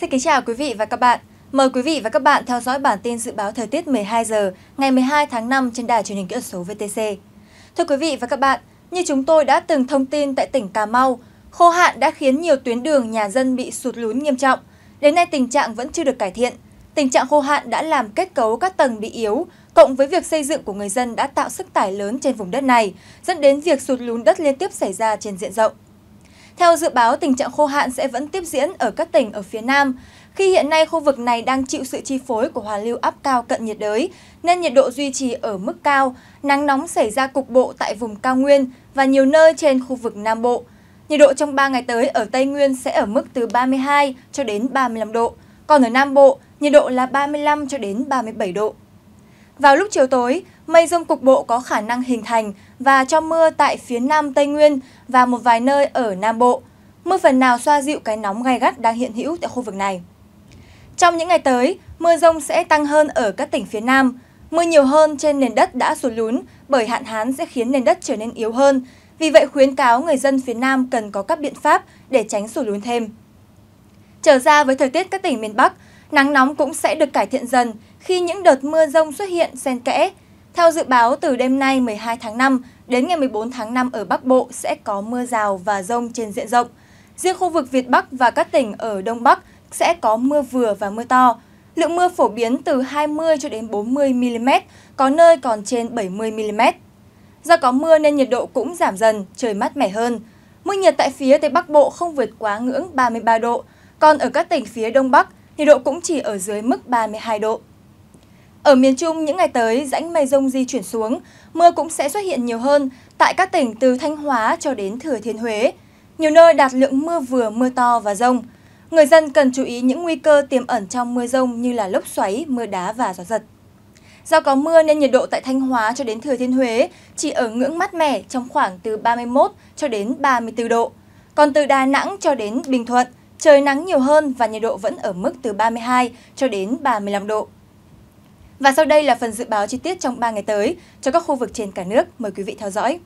Xin kính chào quý vị và các bạn. Mời quý vị và các bạn theo dõi bản tin dự báo thời tiết 12 giờ ngày 12 tháng 5 trên đài truyền hình kỹ thuật số VTC. Thưa quý vị và các bạn, như chúng tôi đã từng thông tin tại tỉnh Cà Mau, khô hạn đã khiến nhiều tuyến đường nhà dân bị sụt lún nghiêm trọng. Đến nay tình trạng vẫn chưa được cải thiện. Tình trạng khô hạn đã làm kết cấu các tầng bị yếu, cộng với việc xây dựng của người dân đã tạo sức tải lớn trên vùng đất này, dẫn đến việc sụt lún đất liên tiếp xảy ra trên diện rộng. Theo dự báo, tình trạng khô hạn sẽ vẫn tiếp diễn ở các tỉnh ở phía Nam. Khi hiện nay khu vực này đang chịu sự chi phối của hoàn lưu áp cao cận nhiệt đới, nên nhiệt độ duy trì ở mức cao, nắng nóng xảy ra cục bộ tại vùng cao nguyên và nhiều nơi trên khu vực Nam Bộ. Nhiệt độ trong 3 ngày tới ở Tây Nguyên sẽ ở mức từ 32 cho đến 35 độ, còn ở Nam Bộ, nhiệt độ là 35 cho đến 37 độ. Vào lúc chiều tối, Mây rông cục bộ có khả năng hình thành và cho mưa tại phía Nam Tây Nguyên và một vài nơi ở Nam Bộ. Mưa phần nào xoa dịu cái nóng gai gắt đang hiện hữu tại khu vực này. Trong những ngày tới, mưa rông sẽ tăng hơn ở các tỉnh phía Nam. Mưa nhiều hơn trên nền đất đã sụt lún bởi hạn hán sẽ khiến nền đất trở nên yếu hơn. Vì vậy khuyến cáo người dân phía Nam cần có các biện pháp để tránh sụt lún thêm. Trở ra với thời tiết các tỉnh miền Bắc, nắng nóng cũng sẽ được cải thiện dần khi những đợt mưa rông xuất hiện xen kẽ theo dự báo, từ đêm nay 12 tháng 5 đến ngày 14 tháng 5 ở Bắc Bộ sẽ có mưa rào và rông trên diện rộng. Riêng khu vực Việt Bắc và các tỉnh ở Đông Bắc sẽ có mưa vừa và mưa to. Lượng mưa phổ biến từ 20 cho đến 40 mm, có nơi còn trên 70 mm. Do có mưa nên nhiệt độ cũng giảm dần, trời mát mẻ hơn. Mức nhiệt tại phía Tây Bắc Bộ không vượt quá ngưỡng 33 độ, còn ở các tỉnh phía Đông Bắc, nhiệt độ cũng chỉ ở dưới mức 32 độ. Ở miền Trung, những ngày tới, rãnh mây rông di chuyển xuống, mưa cũng sẽ xuất hiện nhiều hơn tại các tỉnh từ Thanh Hóa cho đến Thừa Thiên Huế. Nhiều nơi đạt lượng mưa vừa, mưa to và rông. Người dân cần chú ý những nguy cơ tiềm ẩn trong mưa rông như là lốc xoáy, mưa đá và gió giật. Do có mưa nên nhiệt độ tại Thanh Hóa cho đến Thừa Thiên Huế chỉ ở ngưỡng mát mẻ trong khoảng từ 31 cho đến 34 độ. Còn từ Đà Nẵng cho đến Bình Thuận, trời nắng nhiều hơn và nhiệt độ vẫn ở mức từ 32 cho đến 35 độ. Và sau đây là phần dự báo chi tiết trong 3 ngày tới cho các khu vực trên cả nước. Mời quý vị theo dõi.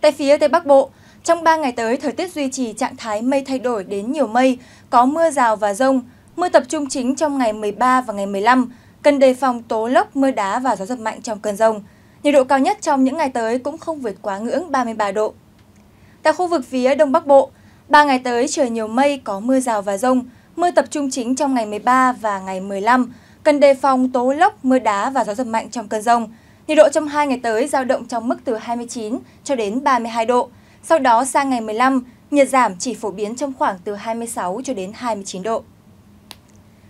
Tại phía Tây Bắc Bộ, trong 3 ngày tới, thời tiết duy trì trạng thái mây thay đổi đến nhiều mây, có mưa rào và rông. Mưa tập trung chính trong ngày 13 và ngày 15, cần đề phòng tố lốc, mưa đá và gió giật mạnh trong cơn rông. Nhiệt độ cao nhất trong những ngày tới cũng không vượt quá ngưỡng 33 độ. Tại khu vực phía Đông Bắc Bộ, 3 ngày tới trời nhiều mây, có mưa rào và rông. Mưa tập trung chính trong ngày 13 và ngày 15, Cần đề phòng tố lốc, mưa đá và gió giật mạnh trong cơn rông. Nhiệt độ trong 2 ngày tới giao động trong mức từ 29 cho đến 32 độ. Sau đó sang ngày 15, nhiệt giảm chỉ phổ biến trong khoảng từ 26 cho đến 29 độ.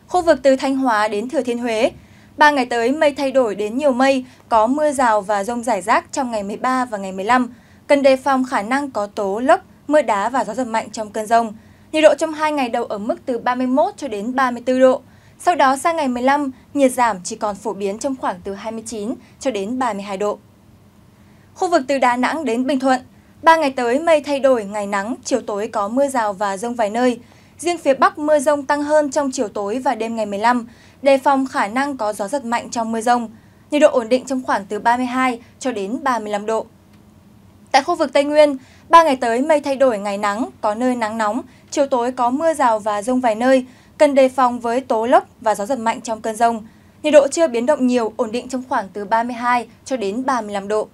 Khu vực từ Thanh Hóa đến Thừa Thiên Huế, Ba ngày tới, mây thay đổi đến nhiều mây, có mưa rào và rông rải rác trong ngày 13 và ngày 15. Cần đề phòng khả năng có tố, lốc, mưa đá và gió giật mạnh trong cơn rông. Nhiệt độ trong hai ngày đầu ở mức từ 31 cho đến 34 độ. Sau đó sang ngày 15, nhiệt giảm chỉ còn phổ biến trong khoảng từ 29 cho đến 32 độ. Khu vực từ Đà Nẵng đến Bình Thuận, 3 ngày tới mây thay đổi, ngày nắng, chiều tối có mưa rào và rông vài nơi. Riêng phía Bắc mưa rông tăng hơn trong chiều tối và đêm ngày 15, đề phòng khả năng có gió giật mạnh trong mưa rông. Nhiệt độ ổn định trong khoảng từ 32 cho đến 35 độ. Tại khu vực Tây Nguyên, 3 ngày tới mây thay đổi ngày nắng, có nơi nắng nóng, chiều tối có mưa rào và rông vài nơi. Cần đề phòng với tố lốc và gió giật mạnh trong cơn rông. Nhiệt độ chưa biến động nhiều, ổn định trong khoảng từ 32 cho đến 35 độ.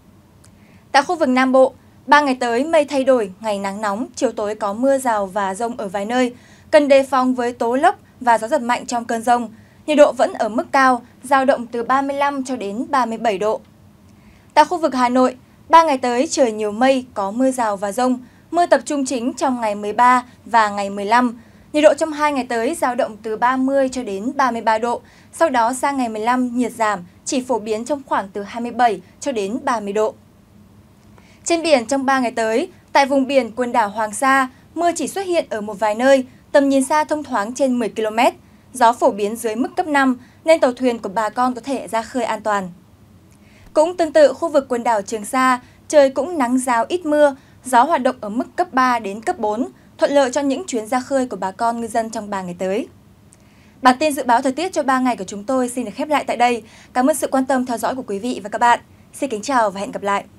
Tại khu vực Nam Bộ, 3 ngày tới mây thay đổi, ngày nắng nóng, chiều tối có mưa rào và rông ở vài nơi. Cần đề phòng với tố lốc và gió giật mạnh trong cơn rông. Nhiệt độ vẫn ở mức cao, giao động từ 35 cho đến 37 độ. Tại khu vực Hà Nội, 3 ngày tới trời nhiều mây, có mưa rào và rông. Mưa tập trung chính trong ngày 13 và ngày 15, Nhiệt độ trong 2 ngày tới giao động từ 30 cho đến 33 độ, sau đó sang ngày 15 nhiệt giảm, chỉ phổ biến trong khoảng từ 27 cho đến 30 độ. Trên biển trong 3 ngày tới, tại vùng biển quần đảo Hoàng Sa, mưa chỉ xuất hiện ở một vài nơi, tầm nhìn xa thông thoáng trên 10 km, gió phổ biến dưới mức cấp 5 nên tàu thuyền của bà con có thể ra khơi an toàn. Cũng tương tự khu vực quần đảo Trường Sa, trời cũng nắng ráo ít mưa, gió hoạt động ở mức cấp 3 đến cấp 4, thuận lợi cho những chuyến ra khơi của bà con ngư dân trong 3 ngày tới. Bản tin dự báo thời tiết cho 3 ngày của chúng tôi xin được khép lại tại đây. Cảm ơn sự quan tâm theo dõi của quý vị và các bạn. Xin kính chào và hẹn gặp lại.